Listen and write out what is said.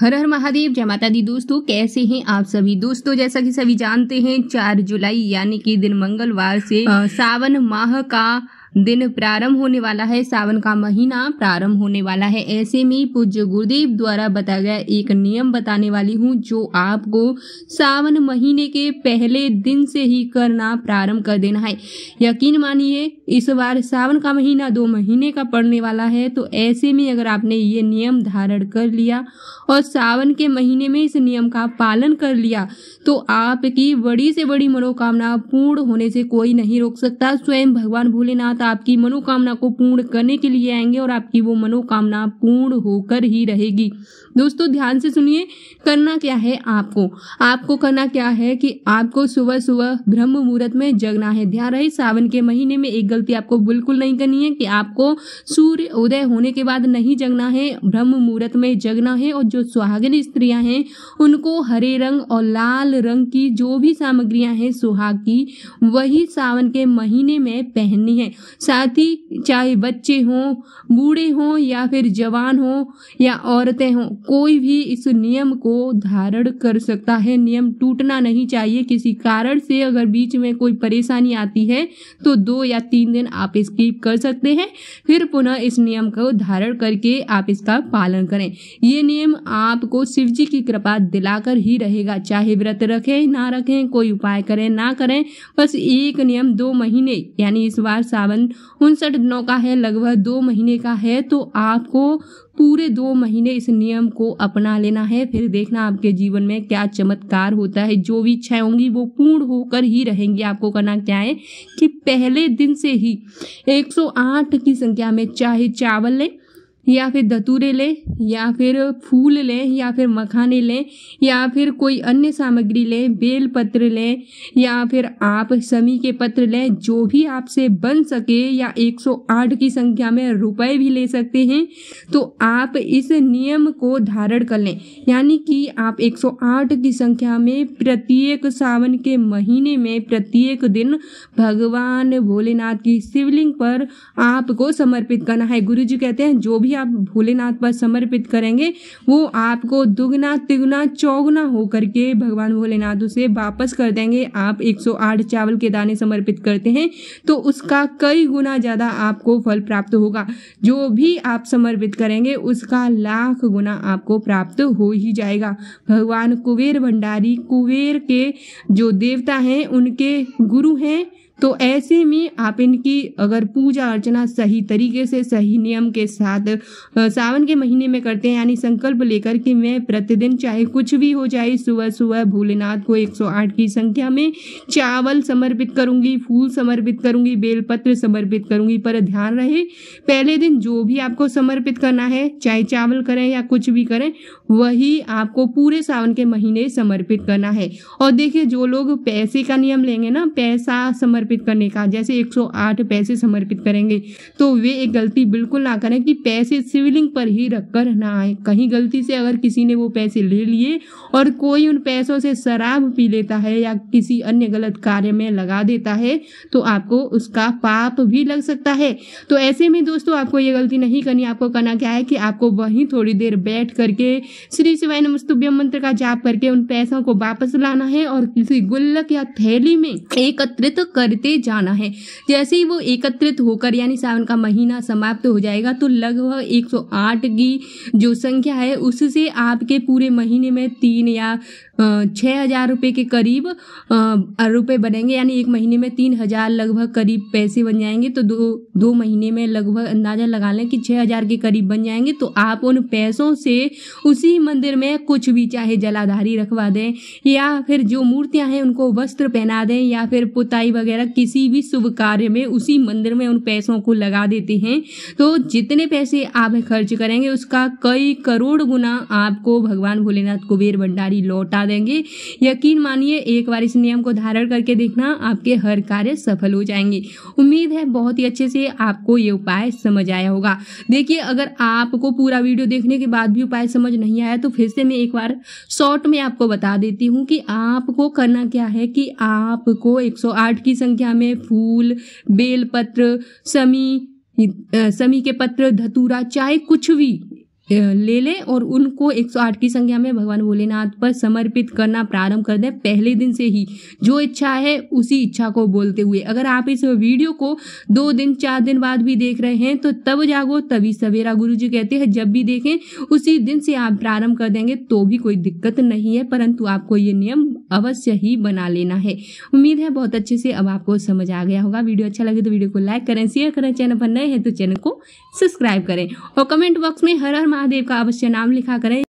हर हर महादेव जय माता दी दोस्तों कैसे हैं आप सभी दोस्तों जैसा कि सभी जानते हैं चार जुलाई यानी कि दिन मंगलवार से सावन माह का दिन प्रारंभ होने वाला है सावन का महीना प्रारंभ होने वाला है ऐसे में पूज्य गुरुदेव द्वारा बताया गया एक नियम बताने वाली हूँ जो आपको सावन महीने के पहले दिन से ही करना प्रारंभ कर देना है यकीन मानिए इस बार सावन का महीना दो महीने का पड़ने वाला है तो ऐसे में अगर आपने ये नियम धारण कर लिया और सावन के महीने में इस नियम का पालन कर लिया तो आपकी बड़ी से बड़ी मनोकामना पूर्ण होने से कोई नहीं रोक सकता स्वयं भगवान भोलेनाथ साथ आपकी मनोकामना को पूर्ण करने के लिए आएंगे और आपकी वो मनोकामना पूर्ण होकर ही रहेगी दोस्तों ध्यान से सुनिए करना क्या है आपको आपको करना क्या है कि आपको सुबह सुबह ब्रह्म मुहूर्त में जगना है ध्यान रहे सावन के महीने में एक गलती आपको बिल्कुल नहीं करनी है कि आपको सूर्य उदय होने के बाद नहीं जगना है ब्रह्म मुहूर्त में जगना है और जो सुहागिन स्त्रियां हैं उनको हरे रंग और लाल रंग की जो भी सामग्रियां हैं सुहाग की वही सावन के महीने में पहननी है साथ ही चाहे बच्चे हों बूढ़े हों या फिर जवान हों या औरतें हों कोई भी इस नियम को धारण कर सकता है नियम टूटना नहीं चाहिए किसी कारण से अगर बीच में कोई परेशानी आती है तो दो या तीन दिन आप स्कीप कर सकते हैं फिर पुनः इस नियम को धारण करके आप इसका पालन करें ये नियम आपको शिव जी की कृपा दिलाकर ही रहेगा चाहे व्रत रखें ना रखें कोई उपाय करें ना करें बस एक नियम दो महीने यानी इस बार सावन उनसठ दिनों का है लगभग दो महीने का है तो आपको पूरे दो महीने इस नियम को अपना लेना है फिर देखना आपके जीवन में क्या चमत्कार होता है जो भी इच्छाएं होंगी वो पूर्ण होकर ही रहेंगी आपको करना क्या है कि पहले दिन से ही 108 की संख्या में चाहे चावल लें या फिर धतूरे लें या फिर फूल लें या फिर मखाने लें या फिर कोई अन्य सामग्री लें बेल पत्र लें या फिर आप समी के पत्र लें जो भी आपसे बन सके या 108 की संख्या में रुपए भी ले सकते हैं तो आप इस नियम को धारण कर लें यानी कि आप 108 की संख्या में प्रत्येक सावन के महीने में प्रत्येक दिन भगवान भोलेनाथ की शिवलिंग पर आपको समर्पित करना है गुरु जी कहते हैं जो भी आप भोलेनाथ पर समर्पित करेंगे वो आपको दुगना तिगुना चौगुना होकर के भगवान भोलेनाथ उसे वापस कर देंगे आप 108 चावल के दाने समर्पित करते हैं तो उसका कई गुना ज़्यादा आपको फल प्राप्त होगा जो भी आप समर्पित करेंगे उसका लाख गुना आपको प्राप्त हो ही जाएगा भगवान कुबेर भंडारी कुबेर के जो देवता हैं उनके गुरु हैं तो ऐसे में आप इनकी अगर पूजा अर्चना सही तरीके से सही नियम के साथ सावन के महीने में करते हैं यानी संकल्प लेकर कि मैं प्रतिदिन चाहे कुछ भी हो जाए सुबह सुबह भोलेनाथ को 108 की संख्या में चावल समर्पित करूंगी फूल समर्पित करूंगी बेलपत्र समर्पित करूंगी पर ध्यान रहे पहले दिन जो भी आपको समर्पित करना है चाहे चावल करें या कुछ भी करें वही आपको पूरे सावन के महीने समर्पित करना है और देखिए जो लोग पैसे का नियम लेंगे ना पैसा समर्पित समर्पित करने का जैसे 108 पैसे समर्पित करेंगे तो वे एक गलती बिल्कुल ना करें कि पैसे शिवलिंग पर ही रख कर ना आए कहीं गलती से अगर किसी ने वो पैसे ले लिए और कोई उन पैसों से शराब पी लेता है या किसी अन्य गलत कार्य में लगा देता है तो आपको उसका पाप भी लग सकता है तो ऐसे में दोस्तों आपको ये गलती नहीं करनी आपको करना क्या है कि आपको वहीं थोड़ी देर बैठ करके श्री शिवाय नमस्तुभ्यम मंत्र का जाप करके उन पैसों को वापस लाना है और किसी गुल्लक या थैली में एकत्रित कर देते जाना है जैसे ही वो एकत्रित होकर यानी सावन का महीना समाप्त हो जाएगा तो लगभग 108 की जो संख्या है उससे आपके पूरे महीने में तीन या छः हज़ार रुपये के करीब रुपए बनेंगे यानी एक महीने में तीन हज़ार लगभग करीब पैसे बन जाएंगे तो दो दो महीने में लगभग अंदाज़ा लगा लें कि छः हज़ार के करीब बन जाएंगे तो आप उन पैसों से उसी मंदिर में कुछ भी चाहे जलाधारी रखवा दें या फिर जो मूर्तियां हैं उनको वस्त्र पहना दें या फिर पुताई वगैरह किसी भी शुभ कार्य में उसी मंदिर में उन पैसों को लगा देते हैं तो जितने पैसे आप खर्च करेंगे उसका कई करोड़ गुना आपको भगवान भोलेनाथ कुबेर भंडारी लौटा देंगे यकीन मानिए एक बार इस नियम को धारण करके देखना आपके हर कार्य सफल हो जाएंगे उम्मीद है बहुत ही अच्छे से आपको ये उपाय समझ आया होगा देखिए अगर आपको पूरा वीडियो देखने के बाद भी उपाय समझ नहीं आया तो फिर से मैं एक बार शॉर्ट में आपको बता देती हूँ कि आपको करना क्या है कि आपको 108 की संख्या में फूल बेलपत्र समी समी के पत्र धतूरा चाहे कुछ भी ले लें और उनको 108 की संख्या में भगवान भोलेनाथ पर समर्पित करना प्रारंभ कर दें पहले दिन से ही जो इच्छा है उसी इच्छा को बोलते हुए अगर आप इस वीडियो को दो दिन चार दिन बाद भी देख रहे हैं तो तब जागो तभी सवेरा गुरु जी कहते हैं जब भी देखें उसी दिन से आप प्रारंभ कर देंगे तो भी कोई दिक्कत नहीं है परंतु आपको ये नियम अवश्य ही बना लेना है उम्मीद है बहुत अच्छे से अब आपको समझ आ गया होगा वीडियो अच्छा लगे तो वीडियो को लाइक करें शेयर करें चैनल पर नए हैं तो चैनल को सब्सक्राइब करें और कमेंट बॉक्स में हर हर महादेव का अवश्य नाम लिखा करें